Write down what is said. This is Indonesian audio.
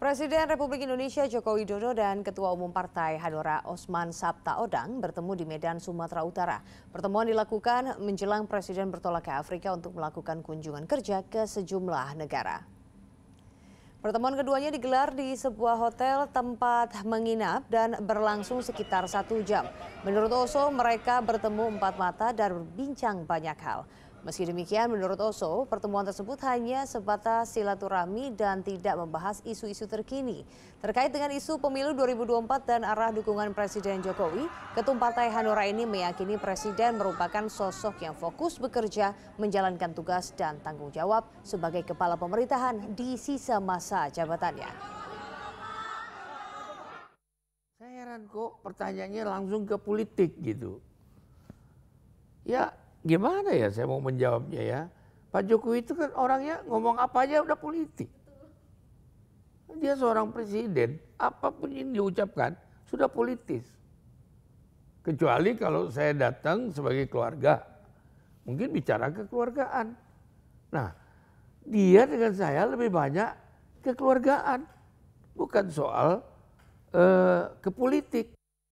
Presiden Republik Indonesia Joko Widodo dan Ketua Umum Partai Hanura Osman Sabta Odang bertemu di Medan, Sumatera Utara. Pertemuan dilakukan menjelang Presiden bertolak ke Afrika untuk melakukan kunjungan kerja ke sejumlah negara. Pertemuan keduanya digelar di sebuah hotel tempat menginap dan berlangsung sekitar satu jam. Menurut Oso, mereka bertemu empat mata dan berbincang banyak hal. Meski demikian, menurut Oso, pertemuan tersebut hanya sebatas silaturahmi dan tidak membahas isu-isu terkini. Terkait dengan isu pemilu 2024 dan arah dukungan Presiden Jokowi, Ketum Partai Hanura ini meyakini Presiden merupakan sosok yang fokus bekerja menjalankan tugas dan tanggung jawab sebagai kepala pemerintahan di sisa masa jabatannya. Saya heran kok pertanyaannya langsung ke politik gitu. Ya, gimana ya saya mau menjawabnya ya. Pak Jokowi itu kan orangnya ngomong apa aja udah politik. Dia seorang presiden, apapun yang diucapkan sudah politis. Kecuali kalau saya datang sebagai keluarga, mungkin bicara kekeluargaan. Nah, dia dengan saya lebih banyak kekeluargaan, bukan soal uh, eh, ke